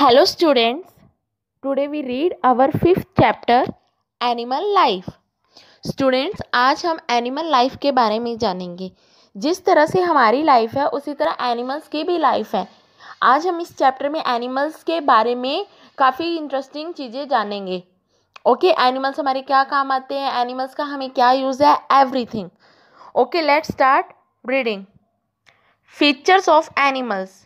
Hello students Today we read our fifth chapter animal life students आज हम animal life के बारे में जानेंगे जिस तरह से हमारी लाइफ है उसी तरह एनिमल्स की भी लाइफ है आज हम इस चैप्टर में एनिमल्स के बारे में काफ़ी इंटरेस्टिंग चीज़ें जानेंगे ओके एनिमल्स हमारे क्या काम आते हैं एनिमल्स का हमें क्या यूज़ है everything okay let's start breeding features of animals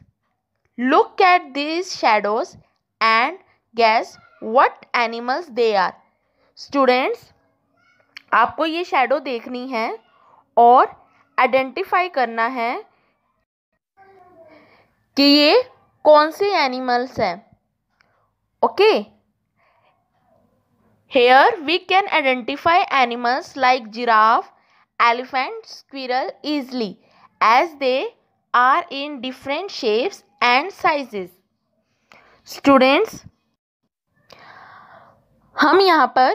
Look at these shadows and guess what animals they are. Students, aapko ye shadow dekhni hai aur identify karna hai ki ye kaun se animals hain okay here we can identify animals like giraffe elephant squirrel easily as they are in different shapes and sizes students हम यहाँ पर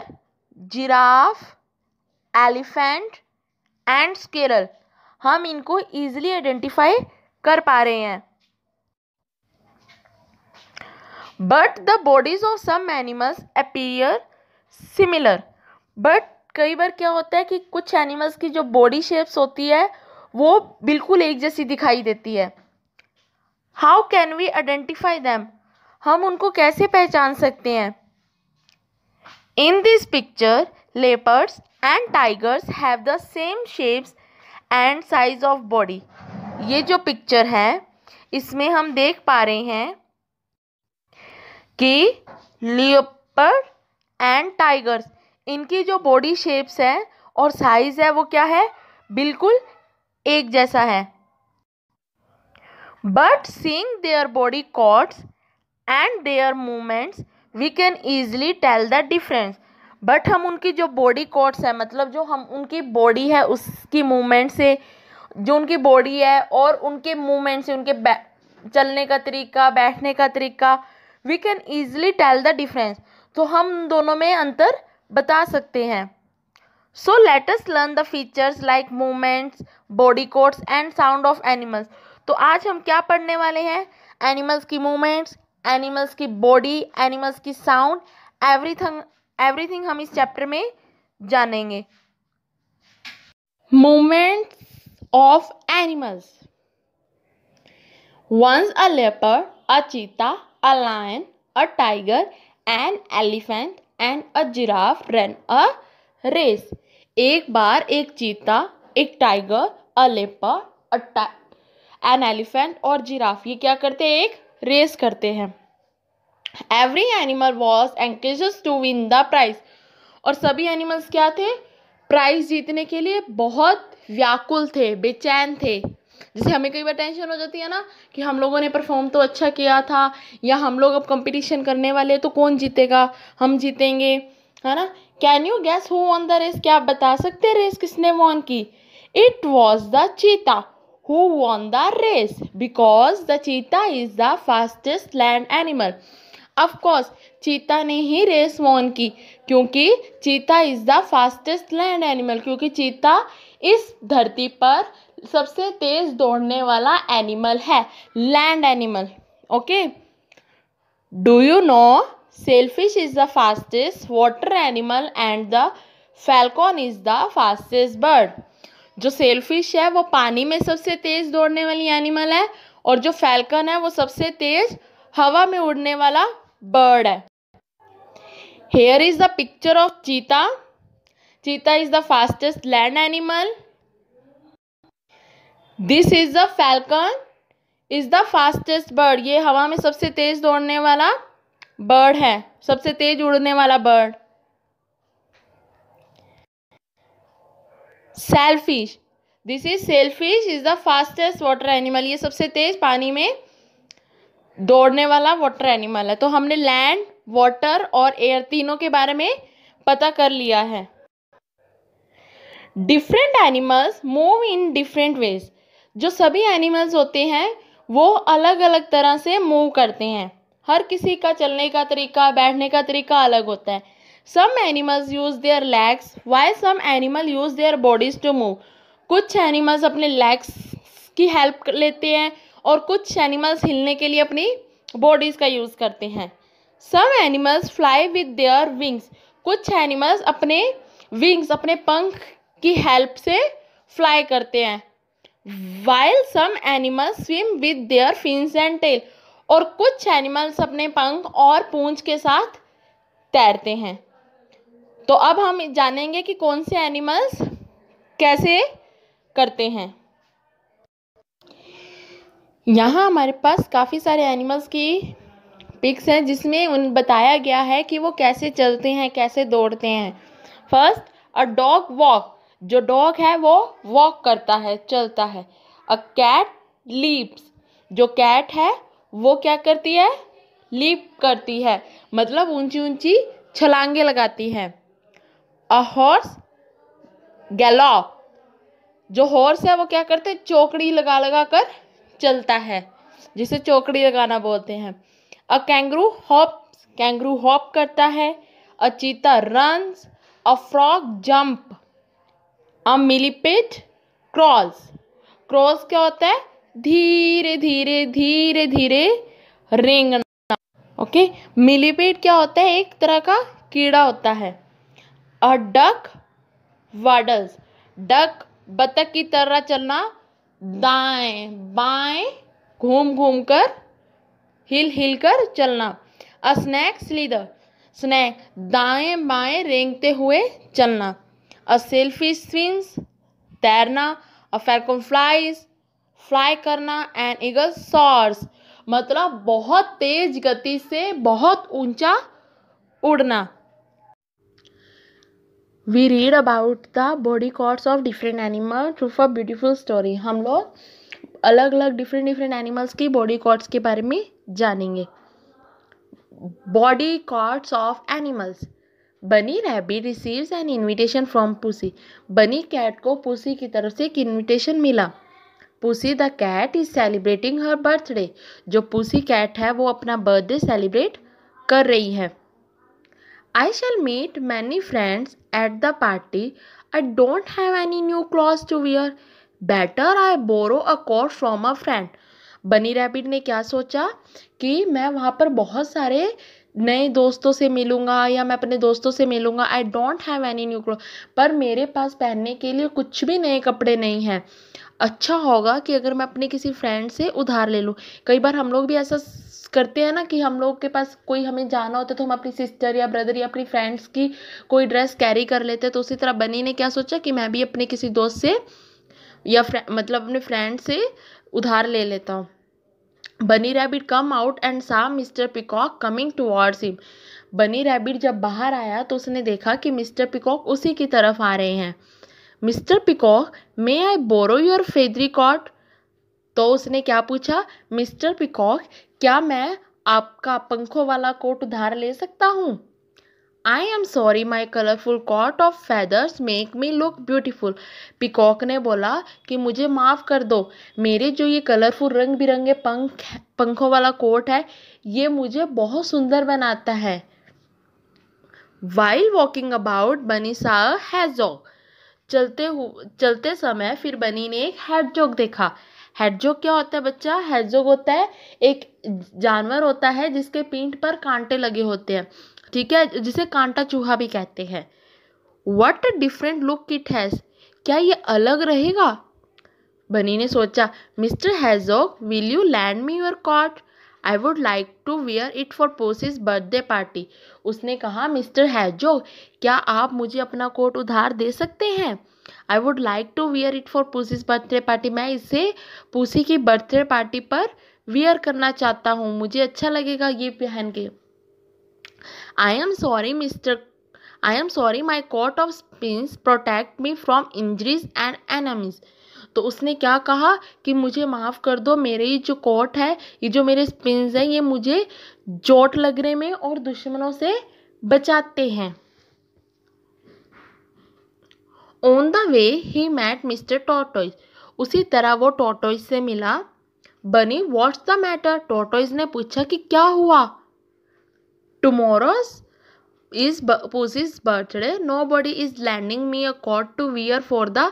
giraffe elephant and स्केरल हम इनको easily identify कर पा रहे हैं but the bodies of some animals appear similar but कई बार क्या होता है कि कुछ एनिमल्स की जो बॉडी शेप्स होती है वो बिल्कुल एक जैसी दिखाई देती है how can we identify them हम उनको कैसे पहचान सकते हैं in this picture leopards and tigers have the same shapes and size of body ये जो पिक्चर है इसमें हम देख पा रहे हैं कि लियोपर एंड टाइगर्स इनकी जो बॉडी शेप्स है और साइज़ है वो क्या है बिल्कुल एक जैसा है but seeing their body chords and their movements we can easily tell the difference but हम उनकी जो बॉडी कोड्स है मतलब जो हम उनकी बॉडी है उसकी मूवमेंट से जो उनकी बॉडी है और उनके मूवमेंट से उनके चलने का तरीका बैठने का तरीका we can easily tell the difference तो हम दोनों में अंतर बता सकते हैं so let's learn the features like movements body coats and sound of animals तो आज हम क्या पढ़ने वाले हैं एनिमल्स की मूवमेंट्स एनिमल्स की बॉडी एनिमल्स की साउंड एवरीथिंग एवरीथिंग हम इस चैप्टर में जानेंगे movements of animals once a leopard, a cheetah a lion a tiger an elephant and a giraffe run a race एक बार एक चीता एक tiger a leopard an elephant और जिराफ ये क्या करते हैं एक रेस करते हैं every animal was engaged to win the prize और सभी एनिमल्स क्या थे प्राइज जीतने के लिए बहुत व्याकुल थे बेचैन थे जैसे हमें कई बार टेंशन हो जाती है ना कि हम लोगों ने परफॉर्म तो अच्छा किया था या हम लोग अब कंपटीशन करने वाले तो कौन जीतेगा हम जीतेंगे है ना can you guess who won the race क्या आप बता सकते रेस किसने वॉन की it was the cheetah who won the race because the cheetah is the fastest land animal. of course चीता ने ही रेस वॉन की क्योंकि cheetah is the fastest land animal क्योंकि चीता इस धरती पर सबसे तेज़ दौड़ने वाला एनिमल है land animal okay do you know sailfish is the fastest water animal and the falcon is the fastest bird जो सेलफिश है वो पानी में सबसे तेज़ दौड़ने वाली एनिमल है और जो फैल्कन है वो सबसे तेज़ हवा में उड़ने वाला बर्ड है here is the picture of cheetah cheetah is the fastest land animal this is the falcon is the fastest bird ये हवा में सबसे तेज़ दौड़ने वाला बर्ड है सबसे तेज़ उड़ने वाला bird sailfish this is sailfish is the fastest water animal ये सबसे तेज पानी में दौड़ने वाला वाटर एनिमल है तो हमने लैंड वाटर और एयर तीनों के बारे में पता कर लिया है different animals move in different ways जो सभी एनिमल्स होते हैं वो अलग अलग तरह से मूव करते हैं हर किसी का चलने का तरीका बैठने का तरीका अलग होता है some animals use their legs while some animal use their bodies to move कुछ एनिमल्स अपने लेग्स की हेल्प लेते हैं और कुछ एनिमल्स हिलने के लिए अपनी बॉडीज़ का यूज़ करते हैं some animals fly with their wings कुछ एनिमल्स अपने विंग्स अपने पंख की हेल्प से फ्लाई करते हैं while some animals swim with their fins and tail और कुछ एनिमल्स अपने पंख और पूंछ के साथ तैरते हैं तो अब हम जानेंगे कि कौन से एनिमल्स कैसे करते हैं यहाँ हमारे पास काफ़ी सारे एनिमल्स की पिक्स हैं जिसमें उन बताया गया है कि वो कैसे चलते हैं कैसे दौड़ते हैं फर्स्ट अ डॉग वॉक जो डॉग है वो वॉक करता है चलता है अ कैट लीप्स जो कैट है वो क्या करती है लीप करती है मतलब ऊंची ऊंची छलांगे लगाती है अ हॉर्स गैलॉप जो हॉर्स है वो क्या करते हैं चौकड़ी लगा लगा कर चलता है जिसे चौकड़ी लगाना बोलते हैं a kangaroo hop kangaroo hop करता है a cheetah runs a frog jump a millipede crawls crawls क्या होता है धीरे धीरे धीरे धीरे रेंगना ओके मिलीपेट क्या होता है एक तरह का कीड़ा होता है और डक वाडल्स डक बतख की तरह चलना दाएं बाएं घूम घूम कर हिल हिल कर चलना स्नैक स्लीदर स्नैक दाएं बाएं रेंगते हुए चलना अ सेल्फी स्विंग्स तैरना अ फैलकोन फ्लाइज फ्लाई करना एंड ईगल सॉर्स मतलब बहुत तेज गति से बहुत ऊंचा उड़ना we read about the body coats of different animal through for beautiful story हम लोग अलग अलग डिफरेंट डिफरेंट एनिमल्स की बॉडी कॉर्ड्स के बारे में जानेंगे body coats of animals bunny rabbit receives an invitation from pussy bunny cat को पुसी की तरफ से एक इन्विटेशन मिला pussy the cat is celebrating her birthday जो पुसी कैट है वो अपना बर्थडे सेलिब्रेट कर रही है I shall meet many friends at the party I don't have any new cloth to wear better I borrow a coat from a friend bunny rabbit ने क्या सोचा कि मैं वहाँ पर बहुत सारे नए दोस्तों से मिलूंगा या मैं अपने दोस्तों से मिलूंगा I don't have any new cloth पर मेरे पास पहनने के लिए कुछ भी नए कपड़े नहीं हैं अच्छा होगा कि अगर मैं अपने किसी फ्रेंड से उधार ले लूँ कई बार हम लोग भी ऐसा करते हैं ना कि हम लोग के पास कोई हमें जाना होता है तो हम अपनी सिस्टर या ब्रदर या अपनी फ्रेंड्स की कोई ड्रेस कैरी कर लेते हैं तो उसी तरह बनी ने क्या सोचा कि मैं भी अपने किसी दोस्त से या मतलब अपने फ्रेंड से उधार ले लेता हूँ bunny rabbit come out and saw mister peacock coming towards him bunny rabbit जब बाहर आया तो उसने देखा कि मिस्टर पिकॉक उसी की तरफ आ रहे हैं mister peacock may I borrow your feathery coat तो उसने क्या पूछा मिस्टर पिकॉक क्या मैं आपका पंखों वाला कोट उधार ले सकता हूँ I am sorry my colourful coat of feathers make me look beautiful peacock ने बोला कि मुझे माफ़ कर दो मेरे जो ये कलरफुल रंग बिरंगे पंख पंखों वाला कोट है ये मुझे बहुत सुंदर बनाता है वाइल वॉकिंग अबाउट बनी सा हैजॉग चलते चलते समय फिर बनी ने एक हैडजॉग देखा हेडजोग क्या होता है बच्चा हेडजोग होता है एक जानवर होता है जिसके पीठ पर कांटे लगे होते हैं ठीक है जिसे कांटा चूहा भी कहते हैं what different look it has क्या ये अलग रहेगा बनी ने सोचा mister hedgehog will you lend me your coat I would like to wear it for pussy's birthday party उसने कहा मिस्टर हैजोग क्या आप मुझे अपना कोट उधार दे सकते हैं I would like to wear it for pussy's birthday party मैं इसे पूसी की बर्थडे पार्टी पर वियर करना चाहता हूँ मुझे अच्छा लगेगा ये पहन के I am sorry mister I am sorry my coat of spines protect me from injuries and enemies तो उसने क्या कहा कि मुझे माफ़ कर दो मेरे ये जो कोर्ट है ये जो मेरे स्पिन्स हैं ये मुझे चोट लगने में और दुश्मनों से बचाते हैं on the way he met mister टोटोइ उसी तरह वो टोटोइ से मिला बनी व्हाट्स द मैटर टोटोइज ने पूछा कि क्या हुआ tomorrow's is pussy's birthday nobody is lending me a coat to wear for the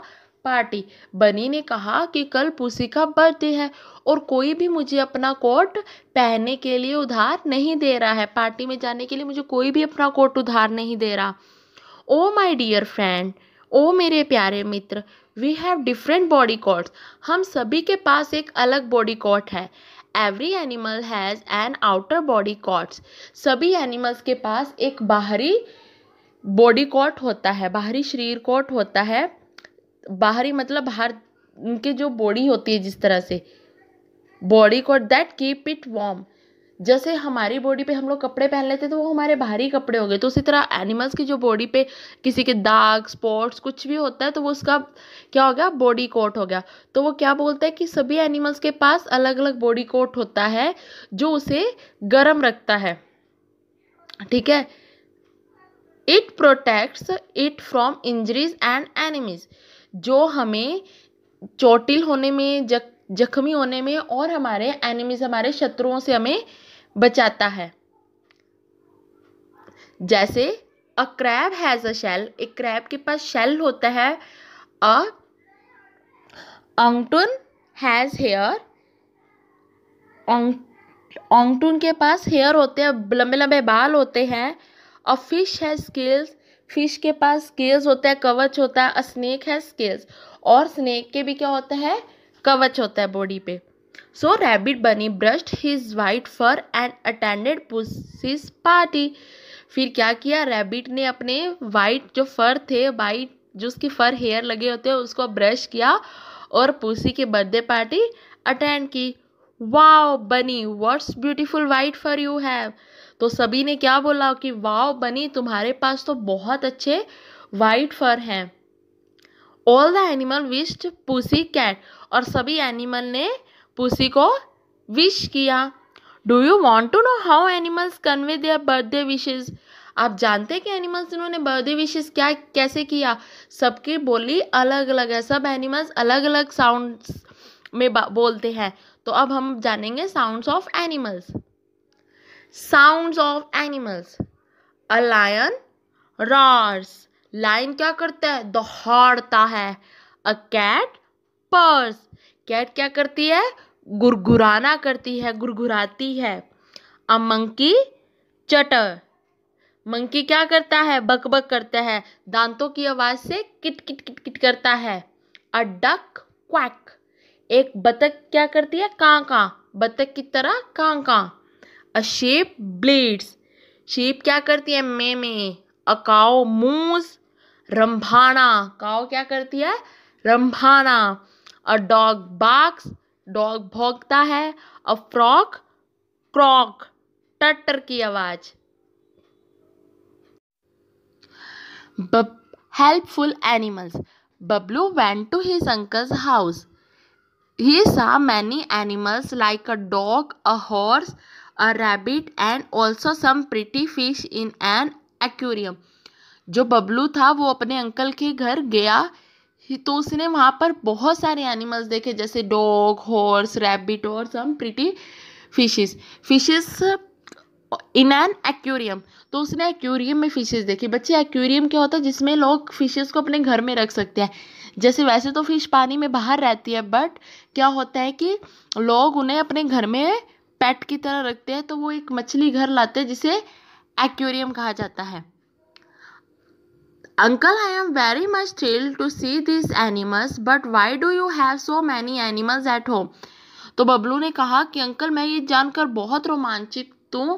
party bunny ने कहा कि कल पुसी का बर्थडे है और कोई भी मुझे अपना कोट पहनने के लिए उधार नहीं दे रहा है पार्टी में जाने के लिए मुझे कोई भी अपना कोट उधार नहीं दे रहा ओ माई डियर फ्रेंड ओ मेरे प्यारे मित्र we have different body coats हम सभी के पास एक अलग बॉडी कॉट है every animal has an outer body coats सभी एनिमल्स के पास एक बाहरी बॉडी कॉट होता है बाहरी शरीर कोट होता है बाहरी मतलब बाहर उनके जो बॉडी होती है जिस तरह से body coat that keep it warm जैसे हमारी बॉडी पे हम लोग कपड़े पहन लेते हैं तो वो हमारे बाहरी कपड़े हो गए तो उसी तरह एनिमल्स की जो बॉडी पे किसी के दाग स्पॉट्स कुछ भी होता है तो वो उसका क्या हो गया बॉडी कोट हो गया तो वो क्या बोलता है कि सभी एनिमल्स के पास अलग अलग बॉडी कोट होता है जो उसे गर्म रखता है ठीक है it protects it from injuries and enemies जो हमें चोटिल होने में जख्मी होने में और हमारे एनिमीज हमारे शत्रुओं से हमें बचाता है जैसे a crab has a shell एक क्रैब के पास शेल होता है अ ऑंगटून हैज़ हेयर ऑंगटून के पास हेयर होते हैं लंबे लंबे बाल होते हैं a fish has scales fish के पास स्केल्स होता है कवच होता है स्नेक है स्केल्स और स्नेक के भी क्या होता है कवच होता है बॉडी पे So Rabbit Bunny brushed his white fur and attended Pussy's party. फिर क्या किया रैबिट ने अपने वाइट जो फर थे वाइट जो उसकी फर हेयर लगे होते हैं उसको ब्रश किया और पूसी की बर्थडे पार्टी अटेंड की wow bunny what's beautiful white fur you have तो सभी ने क्या बोला कि वाओ बनी तुम्हारे पास तो बहुत अच्छे वाइट फर हैं all the animal wished pussy cat और सभी एनिमल ने पुसी को विश किया do you want to know how animals convey their birthday wishes आप जानते हैं कि एनिमल्स इन्होंने बर्थडे विशेष क्या कैसे किया सबकी बोली अलग अलग है सब एनिमल्स अलग अलग साउंड्स में बोलते हैं तो अब हम जानेंगे sounds of animals sounds of animals a lion roars lion क्या करता है दोहाड़ता है अ कैट पर्स कैट क्या करती है गुरगुराना करती है गुरगुराती है अ मंकी चटर मंकी क्या करता है बकबक बक करता है दांतों की आवाज से किट किट किट किट करता है अ डक क्वैक एक बतख क्या करती है कां कां बतख की तरह कां कां अ शेप ब्लीड्स शेप क्या करती है मे मे अ काओ मूस रंभाना काओ क्या करती है रंभाना अ डॉग बाक्स डॉग भोंकता है अ फ्रॉक क्रॉक टटर की आवाज helpful animals Bablu went to his uncle's house he saw many animals like a dog a horse a rabbit and also some pretty fish in an aquarium जो बबलू था वो अपने uncle के घर गया तो उसने वहाँ पर बहुत सारे एनिमल्स देखे जैसे डॉग हॉर्स रैबिट और some pretty fishes fishes in an aquarium तो उसने एक्वेरियम में फिशेस देखी बच्चे एक्वेरियम क्या होता है जिसमें लोग फिशेस को अपने घर में रख सकते हैं जैसे वैसे तो फिश पानी में बाहर रहती है बट क्या होता है कि लोग उन्हें अपने घर में पेट की तरह रखते हैं तो वो एक मछली घर लाते हैं जिसे एक्वेरियम कहा जाता है Uncle, I am very much thrilled to see these animals, but why do you have so many animals at home? तो बबलू ने कहा कि अंकल मैं ये जानकर बहुत रोमांचित हूँ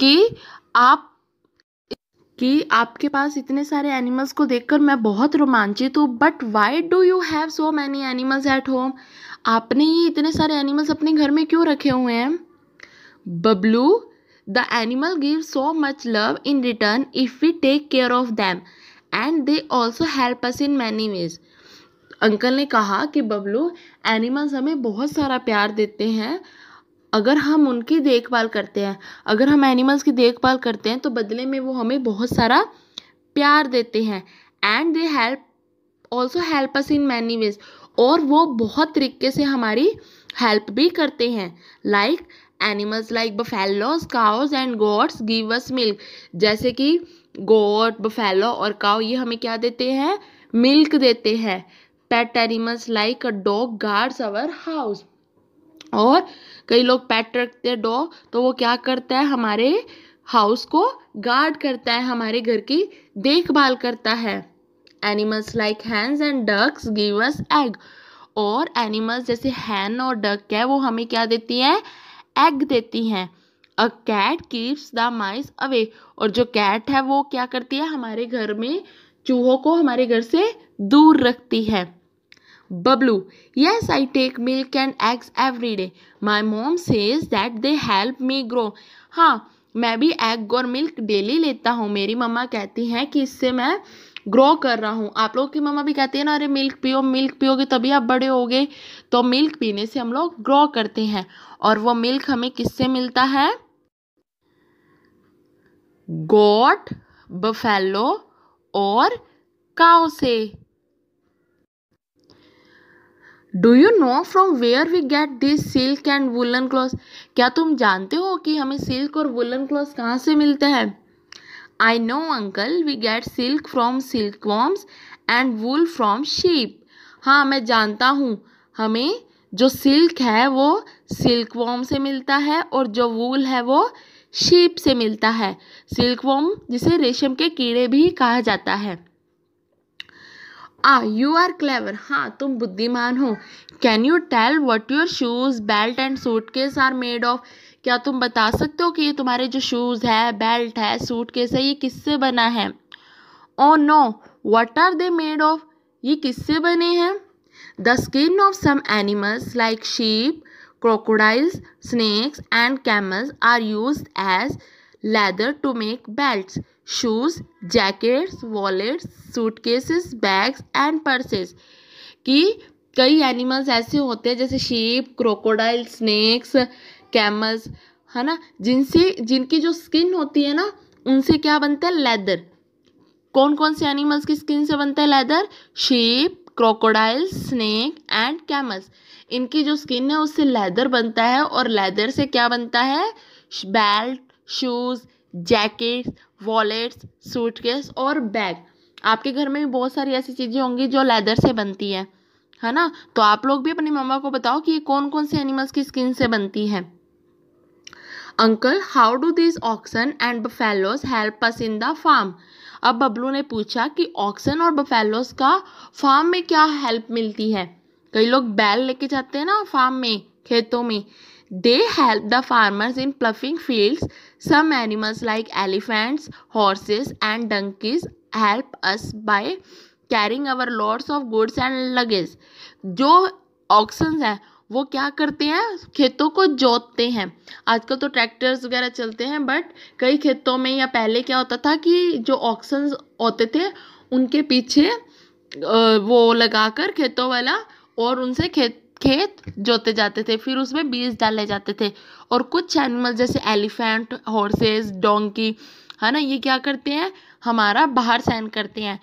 कि आप कि आपके पास इतने सारे एनिमल्स को देखकर मैं बहुत रोमांचित हूँ but why do you have so many animals at home आपने ये इतने सारे एनिमल्स अपने घर में क्यों रखे हुए हैं Bablu the animal give so much love in return if we take care of them and they also help us in many ways uncle ने कहा कि बबलू एनिमल्स हमें बहुत सारा प्यार देते हैं अगर हम उनकी देखभाल करते हैं अगर हम एनिमल्स की देखभाल करते हैं तो बदले में वो हमें बहुत सारा प्यार देते हैं and they help also help us in many ways और वो बहुत तरीके से हमारी हेल्प भी करते हैं like animals like buffaloes cows and goats give us milk जैसे कि गोट बफेलो और काओ ये हमें क्या देते हैं मिल्क देते हैं pet animals like a dog guards our house और कई लोग पेट रखते हैं डॉग तो वो क्या करता है हमारे हाउस को गार्ड करता है हमारे घर की देखभाल करता है animals like hens and ducks give us egg और एनिमल्स जैसे हैन और डक है वो हमें क्या देती हैं एग देती हैं a cat keeps the mice away और जो कैट है वो क्या करती है हमारे घर में चूहों को हमारे घर से दूर रखती है Bablu yes I take milk and eggs every day my mom says that they help me grow हाँ मैं भी एग और मिल्क डेली लेता हूँ मेरी मम्मा कहती हैं कि इससे मैं ग्रो कर रहा हूँ आप लोग की मम्मा भी कहती है ना अरे मिल्क पियो मिल्क पियोगे तभी आप बड़े होगे तो मिल्क पीने से हम लोग ग्रो करते हैं और वो मिल्क हमें किससे मिलता है गोट बफेलो और काओ से do you know from where we get this silk and woollen cloth क्या तुम जानते हो कि हमें सिल्क और वुलन क्लॉथ कहाँ से मिलते हैं I know uncle we get silk from silk worms and wool from sheep हाँ मैं जानता हूँ हमें जो सिल्क है वो सिल्क वॉम से मिलता है और जो वूल है वो शीप से मिलता है सिल्कवॉम जिसे रेशम के कीड़े भी कहा जाता है आ यू आर क्लेवर हाँ तुम बुद्धिमान हो can you tell what your shoes belt and suitcase are made of क्या तुम बता सकते हो कि ये तुम्हारे जो शूज़ है बेल्ट है सूट केस है ये किससे बना है oh no what are they made of ये किससे बने हैं the skin of some animals like sheep crocodiles, snakes, and camels are used as leather to make belts, shoes, jackets, wallets, suitcases, bags, and purses. ki kai animals aise hote hain jaise sheep crocodile snakes camels है ना जिनसे जिनकी जो skin होती है ना उनसे क्या बनता है लेदर कौन कौन से एनिमल्स की स्किन से बनता है leather sheep crocodile snake and camels इनकी जो स्किन है उससे लेदर बनता है और लेदर से क्या बनता है belt shoes jacket wallets suitcase और बैग आपके घर में भी बहुत सारी ऐसी चीज़ें होंगी जो लेदर से बनती है है ना तो आप लोग भी अपनी मम्मा को बताओ कि ये कौन कौन से एनिमल्स की स्किन से बनती है uncle how do this oxen and buffaloes help us in the farm अब बबलू ने पूछा कि ऑक्सन और बफेलोज का फार्म में क्या हेल्प मिलती है कई लोग बैल लेके जाते हैं ना फार्म में खेतों में they help the farmers in ploughing fields some animals like elephants horses and donkeys help us by carrying our loads of goods and luggage जो ऑक्शंस हैं वो क्या करते हैं खेतों को जोतते हैं आजकल तो ट्रैक्टर्स वगैरह चलते हैं बट कई खेतों में या पहले क्या होता था कि जो ऑक्शंस होते थे उनके पीछे वो लगाकर खेतों वाला और उनसे खेत खेत जोते जाते थे फिर उसमें बीज डाले जाते थे और कुछ एनिमल जैसे एलिफेंट हॉर्सेस डोंकी है ना ये क्या करते हैं हमारा बाहर सैन करते हैं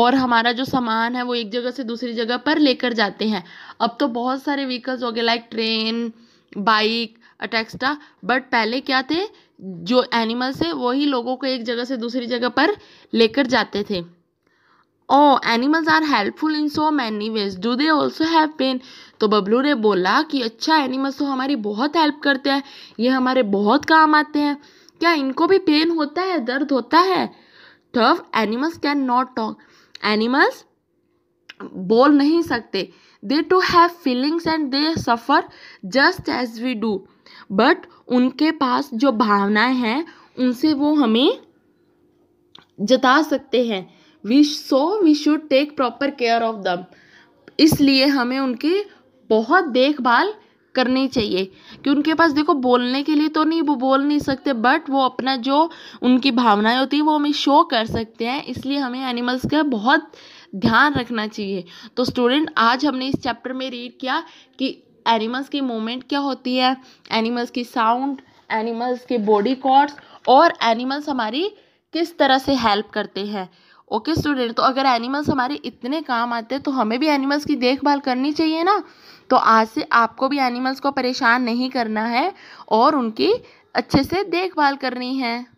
और हमारा जो सामान है वो एक जगह से दूसरी जगह पर लेकर जाते हैं अब तो बहुत सारे व्हीकल्स हो गए like train bike etcetera but पहले क्या थे जो एनिमल्स है वही लोगों को एक जगह से दूसरी जगह पर लेकर जाते थे oh animals are helpful in so many ways do they also have pain तो बबलू ने बोला कि अच्छा एनिमल्स तो हमारी बहुत हेल्प करते हैं ये हमारे बहुत काम आते हैं क्या इनको भी पेन होता है दर्द होता है tough animals can not talk animals बोल नहीं सकते they too have feelings and they suffer just as we do but उनके पास जो भावनाएं हैं उनसे वो हमें जता सकते हैं we so we should take proper care of them इसलिए हमें उनकी बहुत देखभाल करनी चाहिए कि उनके पास देखो बोलने के लिए तो नहीं वो बोल नहीं सकते बट वो अपना जो उनकी भावनाएं होती है वो हमें शो कर सकते हैं इसलिए हमें एनिमल्स का बहुत ध्यान रखना चाहिए तो स्टूडेंट आज हमने इस चैप्टर में रीड किया कि एनिमल्स की मूवमेंट क्या होती है एनिमल्स की साउंड एनिमल्स के बॉडी कॉर्ड्स और एनिमल्स हमारी किस तरह से हेल्प करते हैं ओके स्टूडेंट तो अगर एनिमल्स हमारे इतने काम आते हैं तो हमें भी एनिमल्स की देखभाल करनी चाहिए ना तो आज से आपको भी एनिमल्स को परेशान नहीं करना है और उनकी अच्छे से देखभाल करनी है